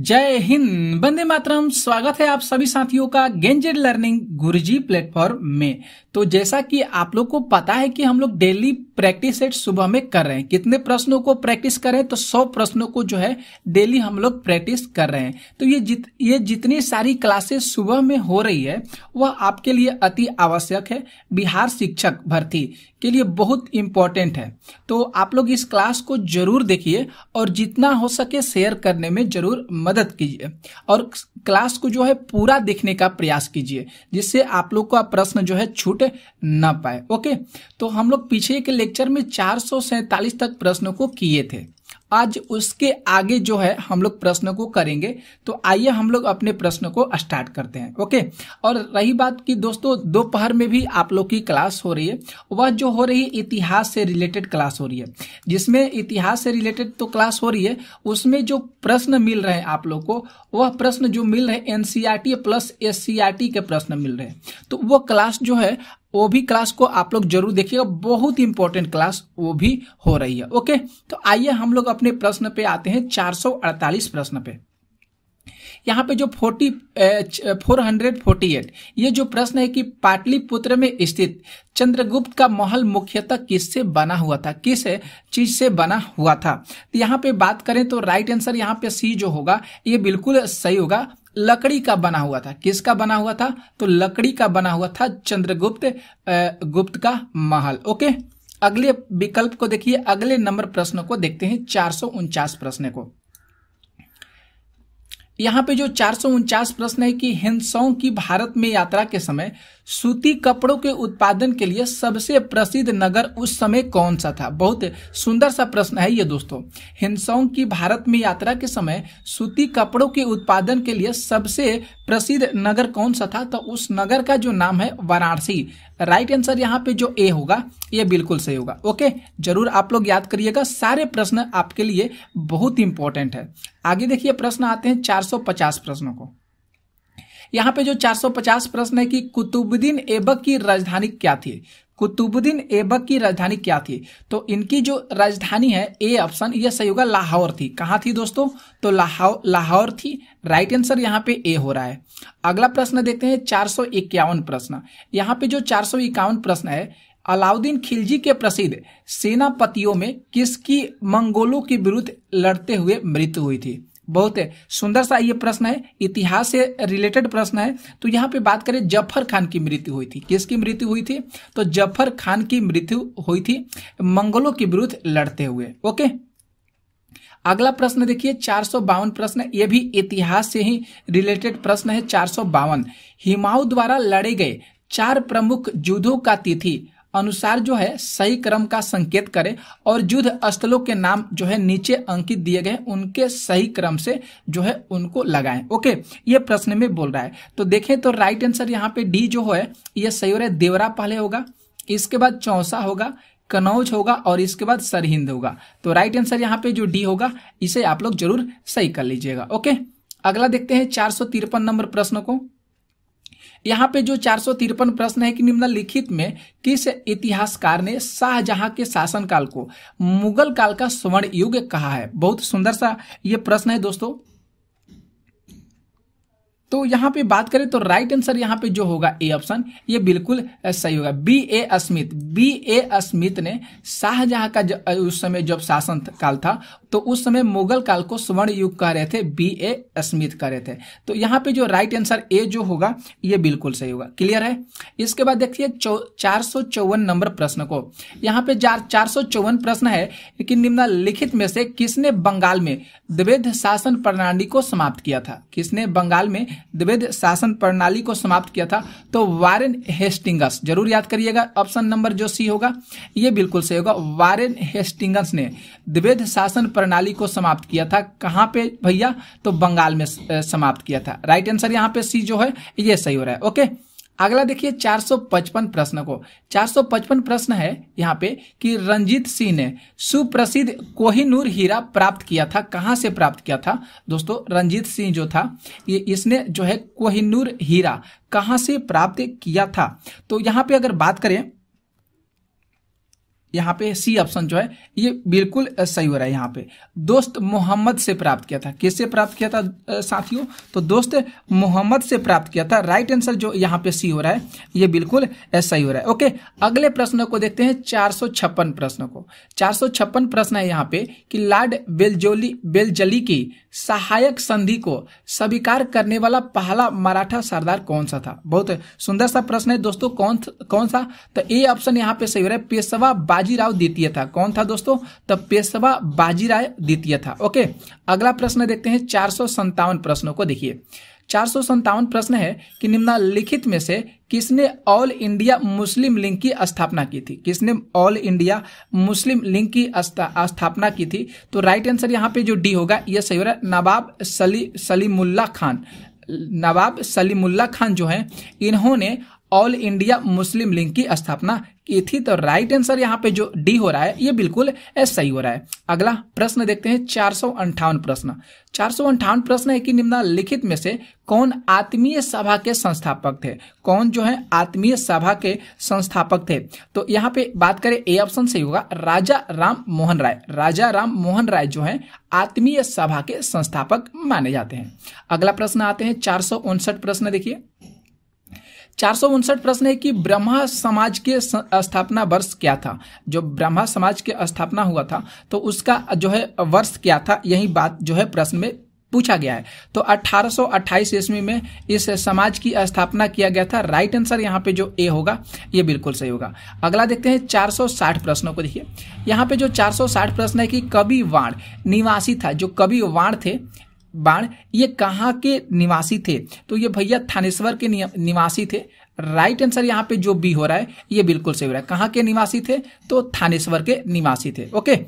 जय हिंद बंदे मातरम स्वागत है आप सभी साथियों का गेंजेड लर्निंग गुरुजी प्लेटफॉर्म में तो जैसा कि आप लोग को पता है कि हम लोग डेली प्रैक्टिस सेट सुबह में कर रहे हैं कितने प्रश्नों को प्रैक्टिस कर रहे हैं तो सौ प्रश्नों को जो है डेली हम लोग प्रैक्टिस कर रहे हैं तो ये जित ये जितनी सारी क्लासेस सुबह में हो रही है वह आपके लिए अति आवश्यक है बिहार शिक्षक भर्ती के लिए बहुत इंपॉर्टेंट है तो आप लोग इस क्लास को जरूर देखिए और जितना हो सके शेयर करने में जरूर मदद कीजिए और क्लास को जो है पूरा देखने का प्रयास कीजिए जिससे आप लोग का प्रश्न जो है छूट ना पाए ओके तो हम लोग पीछे के लेक्चर में चार तक प्रश्नों को किए थे आज उसके आगे जो है हम लोग प्रश्न को करेंगे तो आइए हम लोग अपने प्रश्न को स्टार्ट करते हैं ओके और रही बात की दोस्तों दोपहर में भी आप लोग की क्लास हो रही है वह जो हो रही है इतिहास से रिलेटेड क्लास हो रही है जिसमें इतिहास से रिलेटेड तो क्लास हो रही है उसमें जो प्रश्न मिल रहे हैं आप लोग को वह प्रश्न जो मिल रहे हैं एनसीआरटी प्लस एस के प्रश्न मिल रहे हैं तो वो क्लास जो है वो भी क्लास को आप लोग जरूर देखिएगा बहुत इंपॉर्टेंट क्लास वो भी हो रही है ओके तो आइए हम लोग अपने प्रश्न पे आते हैं 448 प्रश्न पे यहाँ पे जो forty four hundred forty eight ये जो प्रश्न है कि पाटलिपुत्र में स्थित चंद्रगुप्त का महल मुख्यतः किससे बना हुआ था किस चीज से बना हुआ था तो यहाँ पे बात करें तो राइट आंसर यहाँ पे सी जो होगा ये बिल्कुल सही होगा लकड़ी का बना हुआ था किसका बना हुआ था तो लकड़ी का बना हुआ था चंद्रगुप्त गुप्त का महल ओके अगले विकल्प को देखिए अगले नंबर प्रश्न को देखते हैं चार प्रश्न को यहां पे जो चार प्रश्न है कि हिंसाओं की भारत में यात्रा के समय सूती कपड़ों के उत्पादन के लिए सबसे प्रसिद्ध नगर उस समय कौन सा था बहुत सुंदर सा प्रश्न है ये दोस्तों हिंसौंग की भारत में यात्रा के समय सूती कपड़ों के उत्पादन के लिए सबसे प्रसिद्ध नगर कौन सा था तो उस नगर का जो नाम है वाराणसी राइट आंसर यहाँ पे जो ए होगा ये बिल्कुल सही होगा ओके जरूर आप लोग याद करिएगा सारे प्रश्न आपके लिए बहुत इंपॉर्टेंट है आगे देखिए प्रश्न आते हैं चार प्रश्नों को यहाँ पे जो 450 प्रश्न है कि कुतुबुद्दीन ऐबक की राजधानी क्या थी कुतुबुद्दीन ऐबक की राजधानी क्या थी तो इनकी जो राजधानी है ए ऑप्शन यह सही होगा लाहौर थी कहाँ थी दोस्तों तो लाहौर लाहौर थी राइट आंसर यहाँ पे ए हो रहा है अगला प्रश्न देखते हैं चार प्रश्न यहाँ पे जो चार प्रश्न है अलाउद्दीन खिलजी के प्रसिद्ध सेनापतियों में किसकी मंगोलों के विरुद्ध लड़ते हुए मृत्यु हुई थी बहुत सुंदर सा ये प्रश्न है इतिहास से रिलेटेड प्रश्न है तो यहाँ पे बात करें जफर खान की मृत्यु हुई थी किसकी मृत्यु हुई थी तो जफर खान की मृत्यु हुई थी मंगलों के विरुद्ध लड़ते हुए ओके अगला प्रश्न देखिए चार प्रश्न ये भी इतिहास से ही रिलेटेड प्रश्न है चार हिमाऊ द्वारा लड़े गए चार प्रमुख युद्धों का तिथि अनुसार जो है सही क्रम का संकेत करें और युद्ध स्थलों के नाम जो है नीचे अंकित दिए गए उनके सही क्रम से जो है उनको लगाएं ओके ये प्रश्न में बोल रहा है तो देखें तो राइट आंसर यहाँ पे डी जो है ये सही हो रहा है देवरा पहले होगा इसके बाद चौसा होगा कनौज होगा और इसके बाद सरहिंद होगा तो राइट आंसर यहाँ पे जो डी होगा इसे आप लोग जरूर सही कर लीजिएगा ओके अगला देखते हैं चार नंबर प्रश्न को यहाँ पे जो चार प्रश्न है कि निम्नलिखित में किस इतिहासकार ने शाहजहां के शासनकाल को मुगल काल का स्वर्ण युग कहा है बहुत सुंदर सा ये प्रश्न है दोस्तों तो यहाँ पे बात करें तो राइट आंसर यहाँ पे जो होगा ए ऑप्शन ये बिल्कुल सही होगा बी ए अस्मित बी ए अस्मित ने शाहजहां का उस समय जब शासन काल था तो उस समय मुगल काल को स्वर्ण युग कह रहे थे बी ए अस्मित कह रहे थे तो यहाँ पे जो राइट आंसर ए जो होगा ये बिल्कुल सही होगा क्लियर है इसके बाद देखिए चार सौ चौवन नंबर प्रश्न को यहाँ पे चार सौ चौवन प्रश्न है कि निम्नलिखित में से किसने बंगाल में द्विध शासन प्रणाली को समाप्त किया था किसने बंगाल में द्विध शासन प्रणाली को समाप्त किया था तो वारेन हेस्टिंगस जरूर याद करिएगा ऑप्शन नंबर जो सी होगा ये बिल्कुल सही होगा वारेन हेस्टिंगस ने द्विध शासन प्रणाली को समाप्त किया था कहाँ पे भैया तो बंगाल में समाप्त किया था राइट आंसर यहाँ पे सी जो है ये सही हो रहा है ओके अगला देखिए 455 प्रश्न को 455 प्रश्न है यहाँ पे कि रंजीत सिंह ने सुप्रसिद्ध कोहिनूर हीरा प्राप्त किया था कहाँ से प्राप्त किया था दोस्तों रंजीत सिंह जो था ये इसने जो है कोहिनूर हीरा कहाँ से प्राप्त किया था तो यहाँ पे अगर बात करें यहाँ पे सी ऑप्शन जो है ये बिल्कुल सही हो रहा है यहाँ पे दोस्त मोहम्मद से प्राप्त किया था किससे प्राप्त किया था साथियों तो दोस्त मोहम्मद से प्राप्त किया था राइट आंसर जो यहाँ पे सी हो रहा है ये बिल्कुल सही हो रहा है ओके अगले प्रश्न को देखते हैं चार प्रश्न को चार प्रश्न है यहाँ पे कि लॉर्ड बेलजोली बेलजली की सहायक संधि को स्वीकार करने वाला पहला मराठा सरदार कौन सा था बहुत सुंदर सा प्रश्न है दोस्तों कौन कौन सा तो ए ऑप्शन यहाँ पे सही हो रहा है पेशवा बाजीराव द्वितीय था कौन था दोस्तों तो पेशवा बाजीराव द्वितीय था ओके अगला प्रश्न देखते हैं चार प्रश्नों को देखिए चार प्रश्न है कि निम्नलिखित में से किसने ऑल इंडिया मुस्लिम लीग की स्थापना की थी किसने ऑल इंडिया मुस्लिम लीग की स्थापना की थी तो राइट आंसर यहाँ पे जो डी होगा यह सही हो रहा है नवाब सली सलीमुल्ला खान नवाब सलीमुल्ला खान जो हैं इन्होंने ऑल इंडिया मुस्लिम लीग की स्थापना की थी तो राइट आंसर यहाँ पे जो डी हो रहा है ये बिल्कुल सही हो रहा है अगला प्रश्न देखते हैं चार प्रश्न चार प्रश्न है कि निम्नलिखित में से कौन आत्मीय सभा के संस्थापक थे कौन जो है आत्मीय सभा के संस्थापक थे तो यहाँ पे बात करें ए ऑप्शन सही होगा राजा राम मोहन राय राजा राम मोहन राय जो है आत्मीय सभा के संस्थापक माने जाते हैं अगला प्रश्न आते हैं चार प्रश्न देखिए चार प्रश्न है कि ब्रह्मा समाज के स्थापना वर्ष क्या था जो ब्रह्मा समाज के स्थापना हुआ था तो उसका जो है वर्ष क्या था यही बात जो है प्रश्न में पूछा गया है तो 1828 ईस्वी में इस समाज की स्थापना किया गया था राइट आंसर यहाँ पे जो ए होगा ये बिल्कुल सही होगा अगला देखते हैं 460 प्रश्नों को देखिए यहाँ पे जो 460 प्रश्न है कि कवि वाण निवासी था जो कवि वाण थे बाण ये कहाँ के निवासी थे तो ये भैया थानेश्वर के निवासी थे राइट आंसर यहाँ पे जो बी हो रहा है ये बिल्कुल सही हो रहा है कहाँ के निवासी थे तो थानेश्वर के निवासी थे ओके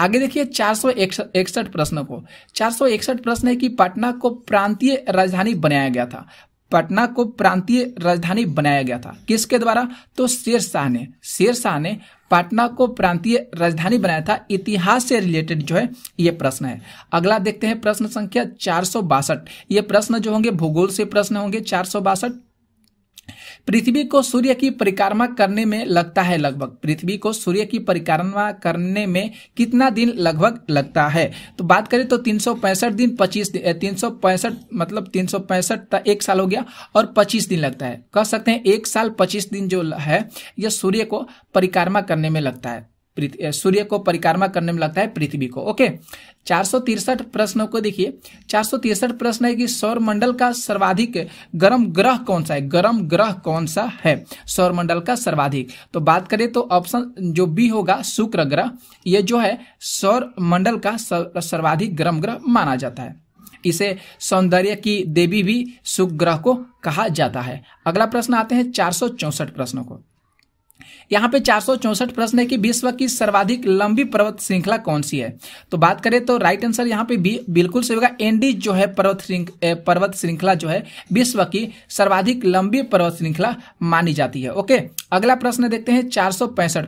आगे देखिए चार सौ इकसठ प्रश्न को चार सौ इकसठ प्रश्न है कि पटना को प्रांतीय राजधानी बनाया गया था पटना को प्रांतीय राजधानी बनाया गया था किसके द्वारा तो शेर शाह ने शेर शाह ने पटना को प्रांतीय राजधानी बनाया था इतिहास से रिलेटेड जो है ये प्रश्न है अगला देखते हैं प्रश्न संख्या चार ये प्रश्न जो होंगे भूगोल से प्रश्न होंगे चार पृथ्वी को सूर्य की परिक्रमा करने में लगता है लगभग पृथ्वी को सूर्य की परिक्रमा करने में कितना दिन लगभग लगता है तो बात करें तो तीन दिन पच्चीस तीन सौ मतलब तीन सौ एक साल हो गया और पच्चीस दिन लगता है कह सकते हैं एक साल पच्चीस दिन जो है यह सूर्य को परिक्रमा करने में लगता है सूर्य को परिक्रमा करने में लगता है पृथ्वी को ओके चार प्रश्नों को देखिए चार प्रश्न है कि सौर मंडल का सर्वाधिक गर्म ग्रह कौन सा है गर्म ग्रह कौन सा है सौर मंडल का सर्वाधिक तो बात करें तो ऑप्शन जो बी होगा शुक्र ग्रह ये जो है सौर मंडल का सर्वाधिक गर्म ग्रह माना जाता है इसे सौंदर्य की देवी भी शुक्र ग्रह को कहा जाता है अगला प्रश्न आते हैं चार प्रश्नों को यहाँ पे चार प्रश्न है कि विश्व की सर्वाधिक लंबी पर्वत श्रृंखला कौन सी है तो बात करें तो राइट आंसर यहाँ पे भी बिल्कुल सही होगा एंडीज जो है पर्वत पर्वत श्रृंखला जो है विश्व की सर्वाधिक लंबी पर्वत श्रृंखला मानी जाती है ओके अगला प्रश्न देखते हैं चार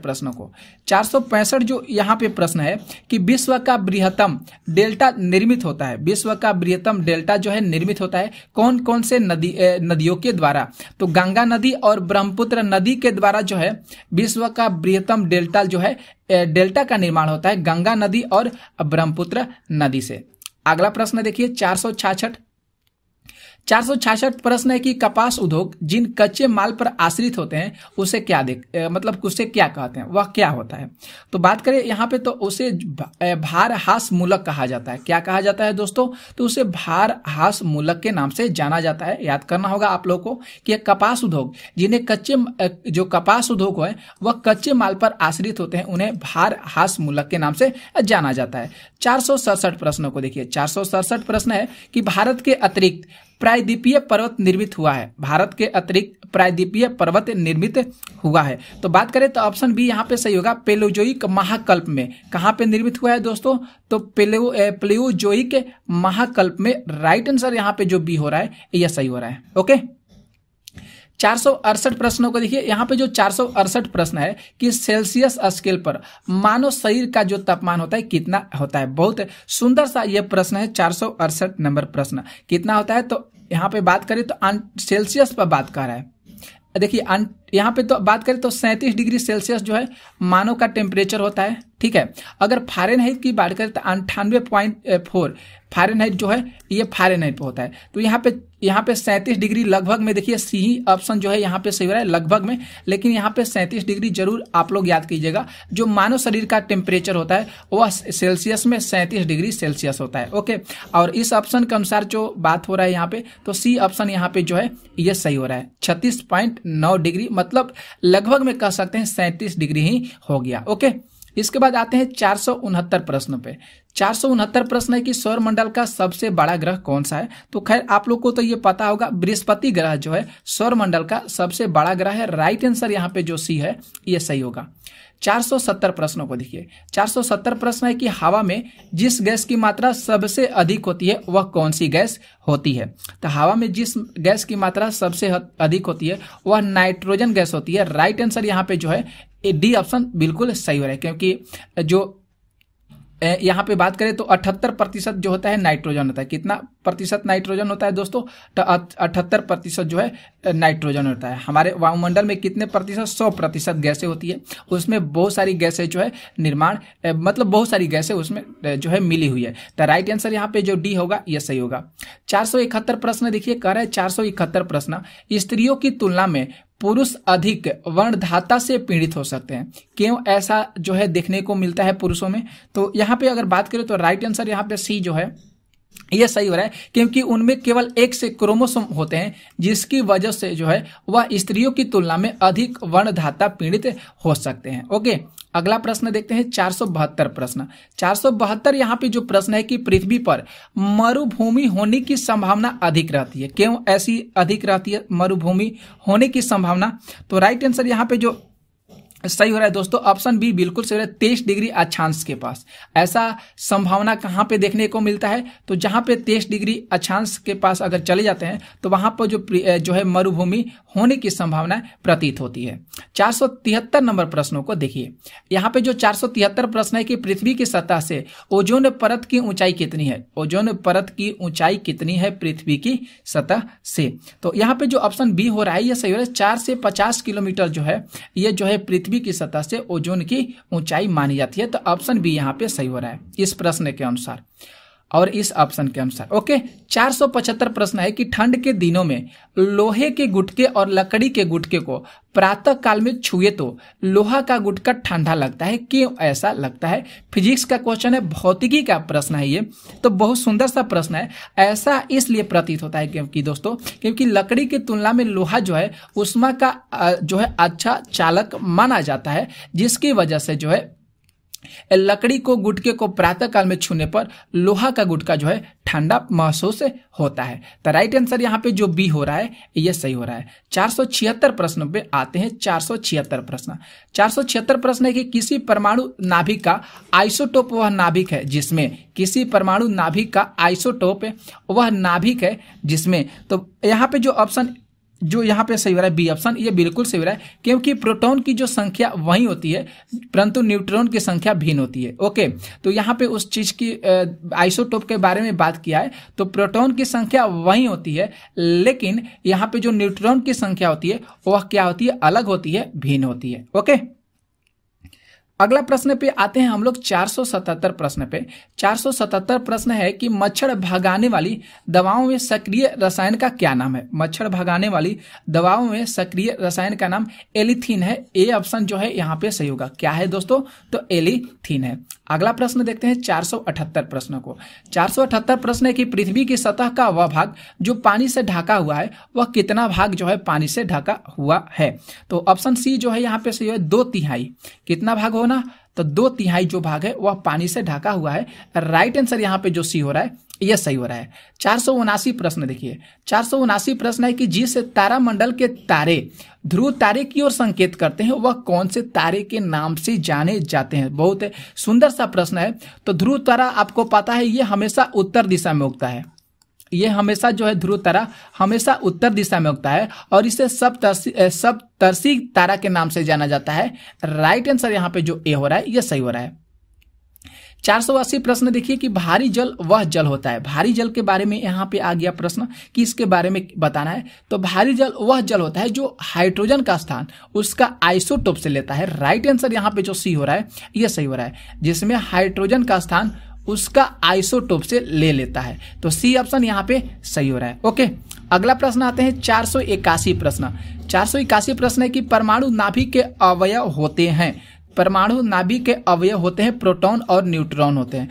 प्रश्नों को चार जो यहाँ पे प्रश्न है कि विश्व का बृहतम डेल्टा निर्मित होता है विश्व का बृहत्तम डेल्टा जो है निर्मित होता है कौन कौन से नदी नदियों के द्वारा तो गंगा नदी और ब्रह्मपुत्र नदी के द्वारा जो है विश्व का बृहतम डेल्टा जो है डेल्टा का निर्माण होता है गंगा नदी और ब्रह्मपुत्र नदी से अगला प्रश्न देखिए चार सौ चार प्रश्न है कि कपास उद्योग जिन कच्चे माल पर आश्रित होते हैं उसे क्या देख मतलब उसे क्या कहते हैं वह क्या होता है तो बात करें यहाँ पे तो उसे भार हास मूलक कहा जाता है क्या कहा जाता है दोस्तों तो उसे भार हास मूलक के नाम से जाना जाता है याद करना होगा आप लोगों को कि कपास उद्योग जिन्हें कच्चे जो कपास उद्योग है वह कच्चे माल पर आश्रित होते हैं उन्हें भार हास मूलक के नाम से जाना जाता है चार प्रश्नों को देखिए चार प्रश्न है कि भारत के अतिरिक्त प्रायद्वीपीय पर्वत निर्मित हुआ है भारत के अतिरिक्त प्रायद्वीपीय पर्वत निर्मित हुआ है तो बात करें तो ऑप्शन बी यहाँ पे सही होगा पेलोजोइक महाकल्प में कहाँ पे निर्मित हुआ है दोस्तों तो पेलो प्लेओजोइक महाकल्प में राइट आंसर यहाँ पे जो बी हो रहा है यह सही हो रहा है ओके चार प्रश्नों को देखिए यहाँ पे जो चार प्रश्न है कि सेल्सियस स्केल पर मानव शरीर का जो तापमान होता है कितना होता है बहुत सुंदर सा यह प्रश्न है चार नंबर प्रश्न कितना होता है तो यहाँ पे बात करें तो सेल्सियस पर बात कर रहा है देखिए यहाँ पे तो बात करें तो सैंतीस डिग्री सेल्सियस जो है मानव का टेम्परेचर होता है ठीक है अगर फारेनहाइट की बात करें तो अंठानवे पॉइंट फोर फारेनहाइट जो है ये फारेनहाइट पे होता है तो यहाँ पे यहाँ पे सैंतीस डिग्री लगभग में देखिए सी ही ऑप्शन जो है यहाँ पे सही हो रहा है लगभग में लेकिन यहाँ पे सैंतीस डिग्री जरूर आप लोग याद कीजिएगा जो मानव शरीर का टेम्परेचर होता है वह सेल्सियस में सैंतीस डिग्री सेल्सियस होता है ओके और इस ऑप्शन के अनुसार जो बात हो रहा है यहाँ पे तो सी ऑप्शन यहाँ पे जो है ये सही हो रहा है छत्तीस डिग्री मतलब लगभग में कह सकते हैं सैंतीस डिग्री ही हो गया ओके इसके बाद आते हैं चार सौ उनहत्तर प्रश्न पे चार सौ उनहत्तर प्रश्न है कि सौर मंडल का सबसे बड़ा ग्रह कौन सा है तो खैर आप लोग को तो ये पता होगा बृहस्पति ग्रह जो है सौर मंडल का सबसे बड़ा ग्रह है राइट आंसर यहाँ पे जो सी है ये सही होगा 470 प्रश्नों को देखिए 470 प्रश्न है कि हवा में जिस गैस की मात्रा सबसे अधिक होती है वह कौन सी गैस होती है तो हवा में जिस गैस की मात्रा सबसे अधिक होती है वह नाइट्रोजन गैस होती है राइट आंसर यहाँ पे जो है डी ऑप्शन बिल्कुल सही हो रहा है क्योंकि जो यहाँ पे बात करें तो अठहत्तर प्रतिशत जो होता है नाइट्रोजन होता है कितना प्रतिशत नाइट्रोजन होता है दोस्तों अठहत्तर प्रतिशत जो है नाइट्रोजन होता है हमारे वायुमंडल में कितने प्रतिशत सौ प्रतिशत गैसें होती है उसमें बहुत सारी गैसें जो है निर्माण मतलब बहुत सारी गैसें उसमें जो है मिली हुई है तो राइट आंसर यहाँ पे जो डी होगा ये सही होगा चार प्रश्न देखिए कह रहे हैं चार प्रश्न स्त्रियों की तुलना में पुरुष अधिक वर्णधाता से पीड़ित हो सकते हैं क्यों ऐसा जो है देखने को मिलता है पुरुषों में तो यहाँ पे अगर बात करें तो राइट आंसर यहाँ पे सी जो है यह सही हो रहा है क्योंकि उनमें केवल एक से क्रोमोसोम होते हैं जिसकी वजह से जो है वह स्त्रियों की तुलना में अधिक वर्णधाता पीड़ित हो सकते हैं ओके अगला प्रश्न देखते हैं चार सौ बहत्तर प्रश्न चार सौ बहत्तर यहाँ पे जो प्रश्न है कि पृथ्वी पर मरुभूमि होने की संभावना अधिक रहती है क्यों ऐसी अधिक रहती है मरुभूमि होने की संभावना तो राइट आंसर यहाँ पे जो सही हो रहा है दोस्तों ऑप्शन बी बिल्कुल सही हो रहा है तेईस डिग्री अक्षांश के पास ऐसा संभावना कहाँ पे देखने को मिलता है तो जहाँ पे तेईस डिग्री अक्षांश के पास अगर चले जाते हैं तो वहाँ पर जो जो है मरुभूमि होने की संभावना प्रतीत होती है चार नंबर प्रश्नों को देखिए यहाँ पे जो चार प्रश्न है कि पृथ्वी की सतह से ओजोन परत की ऊंचाई कितनी है ओजोन परत की ऊंचाई कितनी है पृथ्वी की सतह से तो यहाँ पे जो ऑप्शन बी हो रहा है यह सही हो रहा है चार से पचास किलोमीटर जो है ये जो है पृथ्वी पृथ्वी की सतह से ओजोन की ऊंचाई मानी जाती है तो ऑप्शन बी यहाँ पे सही हो रहा है इस प्रश्न के अनुसार और इस ऑप्शन के अनुसार ओके 475 प्रश्न है कि ठंड के दिनों में लोहे के गुटके और लकड़ी के गुटके को प्रातः काल में छुए तो लोहा का गुटका ठंडा लगता है क्यों ऐसा लगता है फिजिक्स का क्वेश्चन है भौतिकी का प्रश्न है ये तो बहुत सुंदर सा प्रश्न है ऐसा इसलिए प्रतीत होता है क्योंकि दोस्तों क्योंकि लकड़ी की तुलना में लोहा जो है उष्मा का जो है अच्छा चालक माना जाता है जिसकी वजह से जो है लकड़ी को गुटके को प्रातः काल में छूने पर लोहा का गुटका जो है ठंडा महसूस होता है तो राइट आंसर यहाँ पे जो बी हो रहा है ये सही हो रहा है चार प्रश्नों पे आते हैं चार प्रश्न चार प्रश्न है कि किसी परमाणु नाभिक का आइसोटोप वह नाभिक है जिसमें किसी परमाणु नाभिक का आइसोटोप वह नाभिक है जिसमें तो यहाँ पे जो ऑप्शन जो यहाँ पे सही हो रहा है बी ऑप्शन ये बिल्कुल सही हो रहा है क्योंकि प्रोटॉन की जो संख्या वही होती है परंतु न्यूट्रॉन की संख्या भिन्न होती है ओके तो यहाँ पे उस चीज की आइसोटोप के बारे में बात किया है तो प्रोटॉन की संख्या वही होती है लेकिन यहाँ पे जो न्यूट्रॉन की संख्या होती है वह क्या होती है अलग होती है भिन्न होती है ओके अगला प्रश्न पे आते हैं हम लोग 477 प्रश्न पे 477 प्रश्न है कि मच्छर भगाने वाली दवाओं में सक्रिय रसायन का क्या नाम है मच्छर भगाने वाली दवाओं में सक्रिय रसायन का नाम एलिथीन है ए ऑप्शन जो है यहाँ पे सही होगा क्या है दोस्तों तो एलिथीन है अगला प्रश्न देखते हैं 478 प्रश्न को 478 प्रश्न है कि पृथ्वी की सतह का वह भाग जो पानी से ढका हुआ है वह कितना भाग जो है पानी से ढका हुआ है तो ऑप्शन सी जो है यहाँ पे सही है दो तिहाई कितना भाग होना तो दो तिहाई जो भाग है वह पानी से ढका हुआ है राइट आंसर यहाँ पे जो सी हो रहा है यह सही हो रहा है चार प्रश्न देखिए चार प्रश्न है कि जिस तारामंडल के तारे ध्रुव तारे की ओर संकेत करते हैं वह कौन से तारे के नाम से जाने जाते हैं बहुत सुंदर सा प्रश्न है तो ध्रुव तारा आपको पता है ये हमेशा उत्तर दिशा में उगता है ये हमेशा जो है ध्रुव तारा हमेशा उत्तर दिशा में उगता है और इसे सब तरसी सब तरसी तारा के नाम से जाना जाता है राइट आंसर यहाँ पे जो ए हो रहा है ये सही हो रहा है चार प्रश्न देखिए कि भारी जल वह जल होता है भारी जल के बारे में यहाँ पे आ गया प्रश्न कि इसके बारे में बताना है तो भारी जल वह जल होता है जो हाइड्रोजन का स्थान उसका आइसोटोप से लेता है राइट आंसर यहाँ पे जो सी हो रहा है यह सही हो रहा है जिसमें हाइड्रोजन का स्थान उसका आइसोटोप से ले लेता है तो सी ऑप्शन यहाँ पे सही हो रहा है ओके अगला प्रश्न आते हैं चार प्रश्न चार प्रश्न है कि परमाणु नाभिक के अवयव होते हैं परमाणु नाभिक के अवयव होते हैं प्रोटॉन और न्यूट्रॉन होते हैं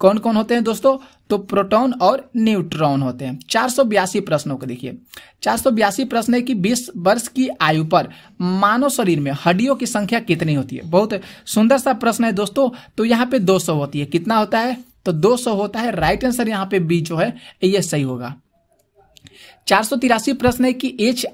कौन कौन होते हैं दोस्तों तो प्रोटॉन और न्यूट्रॉन होते हैं चार सौ बयासी प्रश्नों को देखिए चार सौ बयासी प्रश्न है कि बीस वर्ष की आयु पर मानव शरीर में हड्डियों की संख्या कितनी होती है बहुत सुंदर सा प्रश्न है दोस्तों तो यहाँ पे सौ होती है कितना होता है तो 200 होता है राइट आंसर यहाँ पे बी जो है ये सही होगा चार सौ तिरासी प्रश्न है कि एच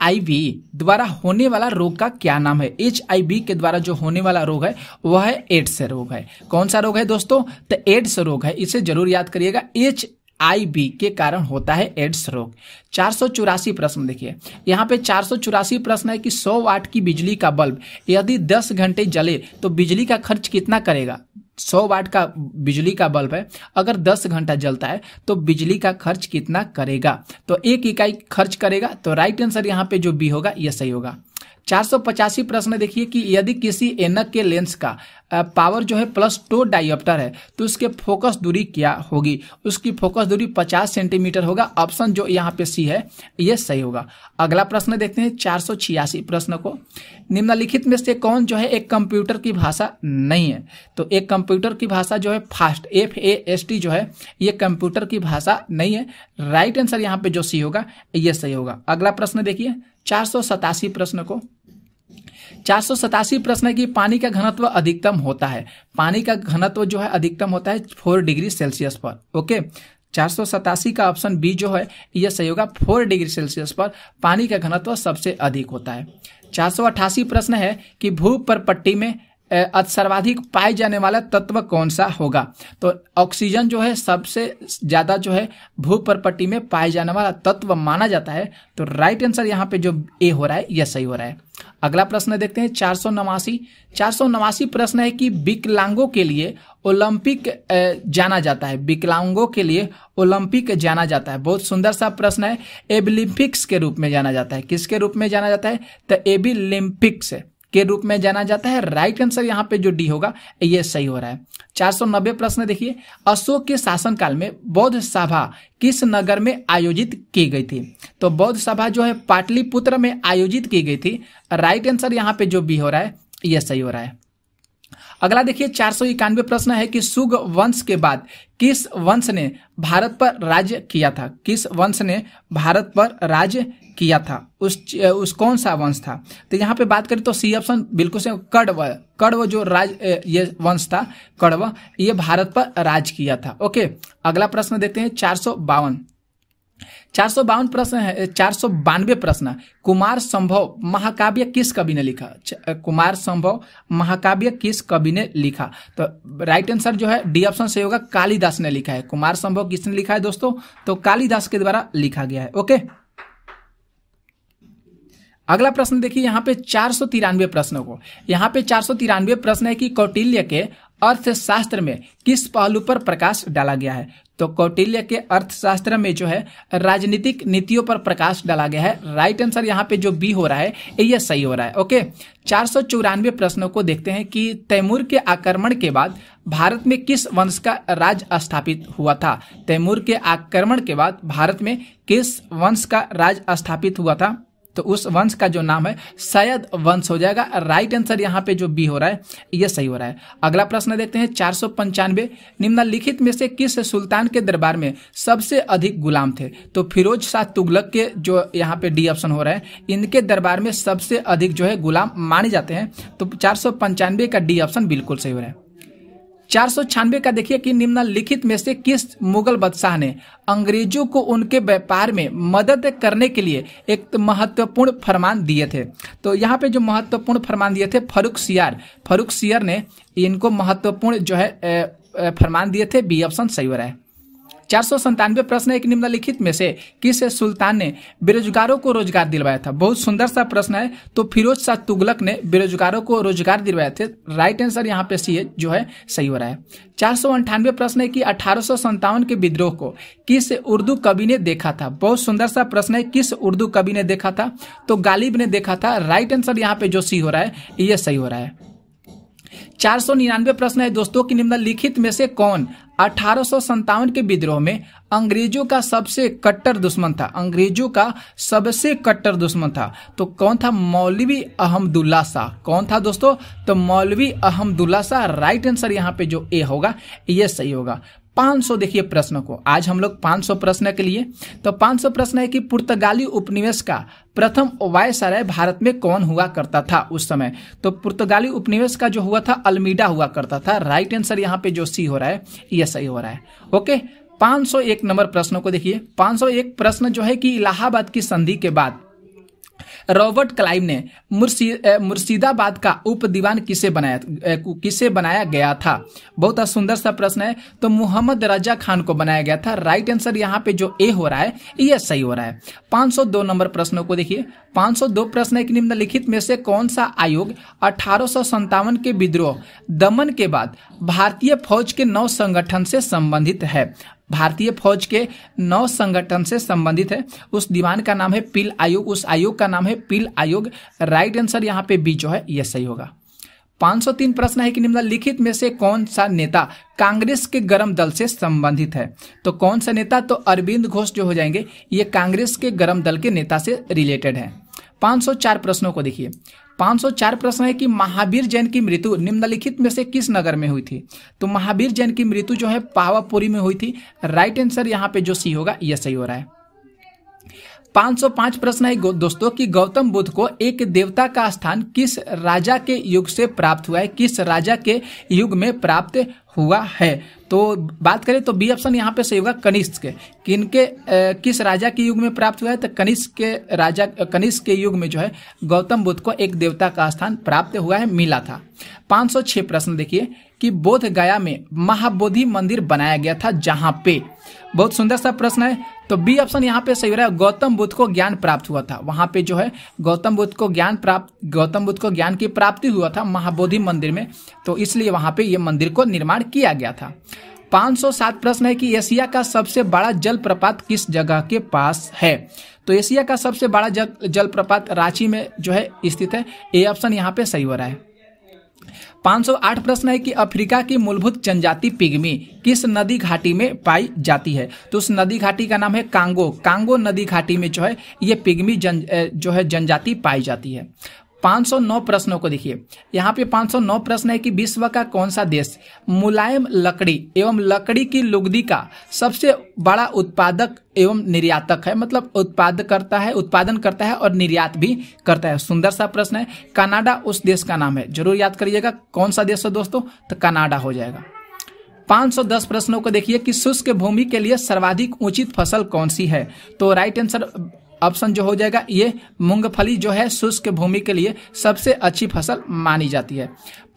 द्वारा होने वाला रोग का क्या नाम है एच के द्वारा जो होने वाला रोग है वह है एड्स रोग है कौन सा रोग है दोस्तों तो एड्स रोग है इसे जरूर याद करिएगा एच आईबी के कारण होता है एड्स रोग चार सौ चौरासी प्रश्न देखिए यहाँ पे चार सौ चौरासी प्रश्न है कि 100 वाट की बिजली का बल्ब यदि 10 घंटे जले तो बिजली का खर्च कितना करेगा सौ वाट का बिजली का बल्ब है अगर दस घंटा जलता है तो बिजली का खर्च कितना करेगा तो एक इकाई खर्च करेगा तो राइट आंसर यहाँ पे जो बी होगा यह सही होगा चार सौ पचासी प्रश्न देखिए कि यदि किसी एनक के लेंस का पावर जो है प्लस टू डाइप्टर है तो उसके फोकस दूरी क्या होगी उसकी फोकस दूरी पचास सेंटीमीटर होगा ऑप्शन जो यहाँ पे सी है ये सही होगा अगला प्रश्न देखते हैं चार प्रश्न को निम्नलिखित में से कौन जो है एक कंप्यूटर की भाषा नहीं है तो एक कंप्यूटर की भाषा जो है fast F A S T जो है ये कंप्यूटर की भाषा नहीं है राइट आंसर यहाँ पे जो सी होगा ये सही होगा अगला प्रश्न देखिए चार प्रश्न को चार सौ सतासी प्रश्न है कि पानी का घनत्व अधिकतम होता है पानी का घनत्व जो है अधिकतम होता है फोर डिग्री सेल्सियस पर ओके चार सौ सतासी का ऑप्शन बी जो है यह सही होगा फोर डिग्री सेल्सियस पर पानी का घनत्व सबसे अधिक होता है चार सौ अट्ठासी प्रश्न है कि भू पर पट्टी में सर्वाधिक पाए जाने वाला तत्व कौन सा होगा तो ऑक्सीजन जो है सबसे ज्यादा जो है भू पर पट्टी में पाए जाने वाला तत्व माना जाता है तो राइट आंसर यहाँ पे जो ए हो रहा है यह सही हो रहा है अगला प्रश्न देखते हैं चार सौ नवासी चार सौ नवासी प्रश्न है कि विकलांगों के लिए ओलंपिक जाना जाता है विकलांगों के लिए ओलंपिक जाना जाता है बहुत सुंदर सा प्रश्न है एबिलिम्पिक्स के रूप में जाना जाता है किसके रूप में जाना जाता है तो एबिलिम्पिक्स के रूप में जाना जाता है राइट आंसर यहाँ पे जो डी होगा ये सही हो रहा है 490 प्रश्न देखिए अशोक के शासनकाल में बौद्ध सभा किस नगर में आयोजित की गई थी तो बौद्ध सभा जो है पाटलिपुत्र में आयोजित की गई थी राइट आंसर यहाँ पे जो बी हो रहा है ये सही हो रहा है अगला देखिए चार सौ इक्यानवे प्रश्न है कि सुग वंश के बाद किस वंश ने भारत पर राज्य किया था किस वंश ने भारत पर राज्य किया था उस उस कौन सा वंश था तो यहाँ पे बात करें तो सी ऑप्शन बिल्कुल से कड़व कड़व जो राज ये वंश था कड़व ये भारत पर राज किया था ओके अगला प्रश्न देखते हैं चार सौ बावन चार सौ बावन प्रश्न है चार सौ बानवे प्रश्न कुमार संभव महाकाव्य किस कवि ने लिखा कुमार संभव महाकाव्य किस कवि ने लिखा तो राइट आंसर जो है डी ऑप्शन से होगा कालिदास ने लिखा है कुमार संभव किसने लिखा है दोस्तों तो कालिदास के द्वारा लिखा गया है ओके अगला प्रश्न देखिए यहाँ पे चार सौ तिरानवे प्रश्नों को यहाँ पे चार सौ तिरानवे प्रश्न है कि कौटिल्य के अर्थशास्त्र में किस पहलू पर प्रकाश डाला गया है तो कौटिल्य के अर्थशास्त्र में जो है राजनीतिक नीतियों पर प्रकाश डाला गया है राइट आंसर यहाँ पे जो बी हो रहा है ये सही हो रहा है ओके चार सौ चौरानवे प्रश्नों को देखते हैं कि तैमूर के आक्रमण के बाद भारत में किस वंश का राज स्थापित हुआ था तैमूर के आक्रमण के बाद भारत में किस वंश का राज स्थापित हुआ था तो उस वंश का जो नाम है सैयद वंश हो जाएगा राइट आंसर यहाँ पे जो बी हो रहा है यह सही हो रहा है अगला प्रश्न देखते हैं चार सौ पंचानवे निम्नलिखित में से किस सुल्तान के दरबार में सबसे अधिक गुलाम थे तो फिरोज शाह तुगलक के जो यहाँ पे डी ऑप्शन हो रहा है इनके दरबार में सबसे अधिक जो है गुलाम माने जाते हैं तो चार का डी ऑप्शन बिल्कुल सही हो रहा है चार सौ छियानवे का देखिए कि निम्नलिखित में से किस मुगल बादशाह ने अंग्रेजों को उनके व्यापार में मदद करने के लिए एक महत्वपूर्ण फरमान दिए थे तो यहाँ पे जो महत्वपूर्ण फरमान दिए थे फरूख सियार फरूख सियार ने इनको महत्वपूर्ण जो है फरमान दिए थे बी ऑप्शन सही हो रहा है चार सौ संतानवे प्रश्न एक निम्नलिखित में से किस सुल्तान ने बेरोजगारों को रोजगार दिलवाया था बहुत सुंदर सा प्रश्न है तो फिरोज शाह तुगलक ने बेरोजगारों को रोजगार दिलवाए थे राइट आंसर यहाँ पे सी जो है सही हो रहा है चार सौ अंठानवे प्रश्न है कि अठारह के विद्रोह को किस उर्दू कवि ने देखा था बहुत सुंदर सा प्रश्न है किस उर्दू कवि ने देखा था तो गालिब ने देखा था राइट आंसर यहाँ पे जो सी हो रहा है ये सही हो रहा है चार सौ निन्यानवे प्रश्न है दोस्तों की निम्नलिखित में से कौन अठारह के विद्रोह में अंग्रेजों का सबसे कट्टर दुश्मन था अंग्रेजों का सबसे कट्टर दुश्मन था तो कौन था मौलवी अहमदुल्ला शाह कौन था दोस्तों तो मौलवी अहमदुल्ला शाह राइट आंसर यहाँ पे जो ए होगा ये सही होगा 500 देखिए प्रश्न को आज हम लोग 500 प्रश्न के लिए तो 500 प्रश्न है कि पुर्तगाली उपनिवेश का प्रथम वायसराय भारत में कौन हुआ करता था उस समय तो पुर्तगाली उपनिवेश का जो हुआ था अल्मीडा हुआ करता था राइट आंसर यहाँ पे जो सी हो रहा है ये सही हो रहा है ओके 501 नंबर प्रश्न को देखिए 501 प्रश्न जो है कि इलाहाबाद की संधि के बाद रॉबर्ट क्लाइव ने मुर्शिदाबाद का उप दीवान किसे बनाया किसे बनाया गया था बहुत सुंदर सा प्रश्न है तो मोहम्मद रजा खान को बनाया गया था राइट आंसर यहाँ पे जो ए हो रहा है ये सही हो रहा है 502 नंबर प्रश्नों को देखिए 502 प्रश्न है कि निम्नलिखित में से कौन सा आयोग अठारह के विद्रोह दमन के बाद भारतीय फौज के नौ संगठन से संबंधित है भारतीय फौज के नौ संगठन से संबंधित है उस दीवान का नाम है पिल आयोग उस आयोग का नाम है पिल आयोग राइट आंसर यहाँ पे बी जो है यह सही होगा 503 प्रश्न है कि निम्नलिखित में से कौन सा नेता कांग्रेस के गरम दल से संबंधित है तो कौन सा नेता तो अरविंद घोष जो हो जाएंगे ये कांग्रेस के गरम दल के नेता से रिलेटेड है 504 प्रश्नों को देखिए 504 प्रश्न है कि महावीर जैन की मृत्यु निम्नलिखित में से किस नगर में हुई थी तो महावीर जैन की मृत्यु जो है पावापुरी में हुई थी राइट आंसर यहाँ पे जो सी होगा यह सही हो रहा है 505 प्रश्न है दोस्तों कि गौतम बुद्ध को एक देवता का स्थान किस राजा के युग से प्राप्त हुआ है किस राजा के युग में प्राप्त हुआ है तो बात करें तो बी ऑप्शन यहाँ पे सही होगा कनिष्क के किनके किस राजा के युग में प्राप्त हुआ है तो कनिष्क के राजा कनिष्क के युग में जो है गौतम बुद्ध को एक देवता का स्थान प्राप्त हुआ है मिला था 506 प्रश्न देखिए कि बोध गया में महाबोधि मंदिर बनाया गया था जहाँ पे बहुत सुंदर सा प्रश्न है तो बी ऑप्शन यहाँ पे सही हो रहा है गौतम बुद्ध को ज्ञान प्राप्त हुआ था वहां पे जो है गौतम बुद्ध को ज्ञान प्राप्त गौतम बुद्ध को ज्ञान की प्राप्ति हुआ था महाबोधि मंदिर में तो इसलिए वहां पे ये मंदिर को निर्माण किया गया था 507 प्रश्न है कि एशिया का सबसे बड़ा जलप्रपात किस जगह के पास है तो एशिया का सबसे बड़ा जलप्रपात रांची में जो है स्थित है ए ऑप्शन यहाँ पे सही हो रहा है 508 प्रश्न है कि अफ्रीका की मूलभूत जनजाति पिग्मी किस नदी घाटी में पाई जाती है तो उस नदी घाटी का नाम है कांगो कांगो नदी घाटी में जो है ये पिग्मी जन जो है जनजाति पाई जाती है 509 प्रश्नों को देखिए यहाँ पे 509 प्रश्न है कि विश्व का कौन सा देश मुलायम लकड़ी एवं लकड़ी की लुगदी का सबसे बड़ा उत्पादक एवं निर्यातक है मतलब उत्पाद करता है उत्पादन करता है और निर्यात भी करता है सुंदर सा प्रश्न है कनाडा उस देश का नाम है जरूर याद करिएगा कौन सा देश है दोस्तों तो कनाडा हो जाएगा 510 प्रश्नों को देखिए कि शुष्क भूमि के लिए सर्वाधिक उचित फसल कौन सी है तो राइट आंसर ऑप्शन जो हो जाएगा ये मूंगफली जो है शुष्क भूमि के लिए सबसे अच्छी फसल मानी जाती है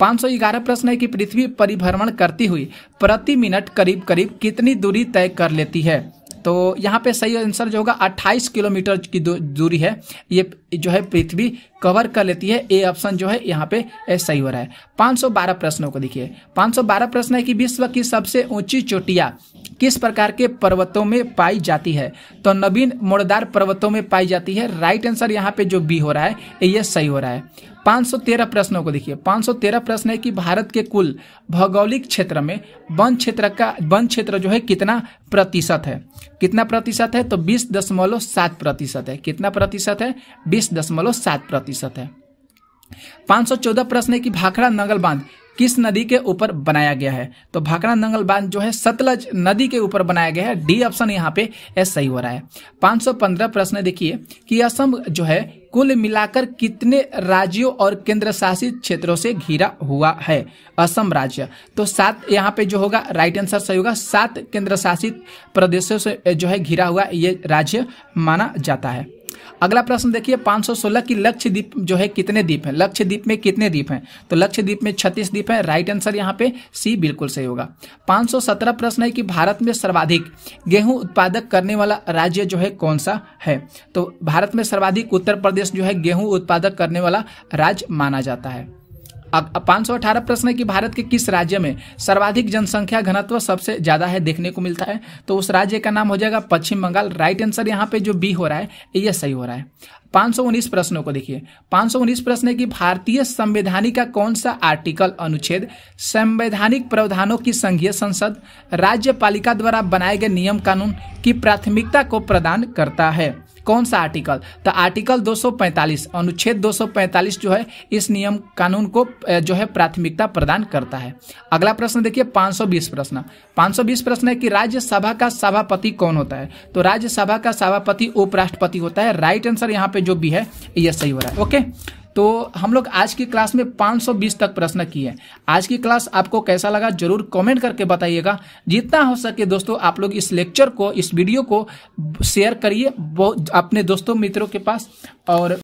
511 प्रश्न है कि पृथ्वी परिभ्रमण करती हुई प्रति मिनट करीब करीब कितनी दूरी तय कर लेती है तो यहाँ पे सही आंसर जो होगा 28 किलोमीटर की दूरी है ये जो है पृथ्वी कवर कर लेती है ए ऑप्शन जो है यहाँ पे सही हो रहा है 512 प्रश्नों को देखिए 512 प्रश्न है कि विश्व की सबसे ऊंची चोटियाँ किस प्रकार के पर्वतों में पाई जाती है तो नवीन मोड़दार पर्वतों में पाई जाती है राइट आंसर यहाँ पे जो बी हो रहा है ये सही हो रहा है 513 प्रश्नों को देखिए 513 प्रश्न है कि भारत के कुल भौगोलिक क्षेत्र में वन क्षेत्र का वन क्षेत्र जो है कितना प्रतिशत है कितना प्रतिशत है तो बीस दशमलव सात प्रतिशत है कितना प्रतिशत है बीस दशमलव सात प्रतिशत है 514 प्रश्न है कि भाखड़ा नंगल बांध किस नदी के ऊपर बनाया गया है तो भाखड़ा नंगल बांध जो है सतलज नदी के ऊपर बनाया गया है डी ऑप्शन यहाँ पे एस सही हो रहा है 515 प्रश्न देखिए कि असम जो है कुल मिलाकर कितने राज्यों और केंद्र शासित क्षेत्रों से घिरा हुआ है असम राज्य तो सात यहाँ पे जो होगा राइट आंसर सही होगा सात केंद्र शासित प्रदेशों से जो है घिरा हुआ ये राज्य माना जाता है अगला प्रश्न देखिए 516 की लक्षद्वीप जो है कितने द्वीप हैं लक्षद्वीप में कितने द्वीप हैं तो लक्षद्वीप में 36 द्वीप हैं राइट आंसर यहाँ पे सी बिल्कुल सही होगा 517 प्रश्न है कि भारत में सर्वाधिक गेहूं उत्पादक करने वाला राज्य जो है कौन सा है तो भारत में सर्वाधिक उत्तर प्रदेश जो है गेहूं उत्पादक करने वाला राज्य माना जाता है पाँच प्रश्न है कि भारत के किस राज्य में सर्वाधिक जनसंख्या घनत्व सबसे ज्यादा है देखने को मिलता है तो उस राज्य का नाम हो जाएगा पश्चिम बंगाल राइट आंसर यहाँ पे जो बी हो रहा है यह सही हो रहा है सौ उन्नीस प्रश्नों को देखिए सौ उन्नीस प्रश्न है कि भारतीय संवैधानिक का कौन सा आर्टिकल अनुच्छेद संवैधानिक प्रावधानों की संघीय संसद राज्यपालिका द्वारा बनाए गए नियम कानून की प्राथमिकता को प्रदान करता है कौन सा आर्टिकल तो आर्टिकल 245 अनुच्छेद 245 जो है इस नियम कानून को जो है प्राथमिकता प्रदान करता है अगला प्रश्न देखिए 520 प्रश्न 520 प्रश्न है कि राज्यसभा का सभापति कौन होता है तो राज्यसभा का सभापति उपराष्ट्रपति होता है राइट आंसर यहाँ पे जो भी है यह सही हो रहा है ओके तो हम लोग आज की क्लास में 520 तक प्रश्न किए आज की क्लास आपको कैसा लगा जरूर कमेंट करके बताइएगा जितना हो सके दोस्तों आप लोग इस लेक्चर को इस वीडियो को शेयर करिए अपने दोस्तों मित्रों के पास और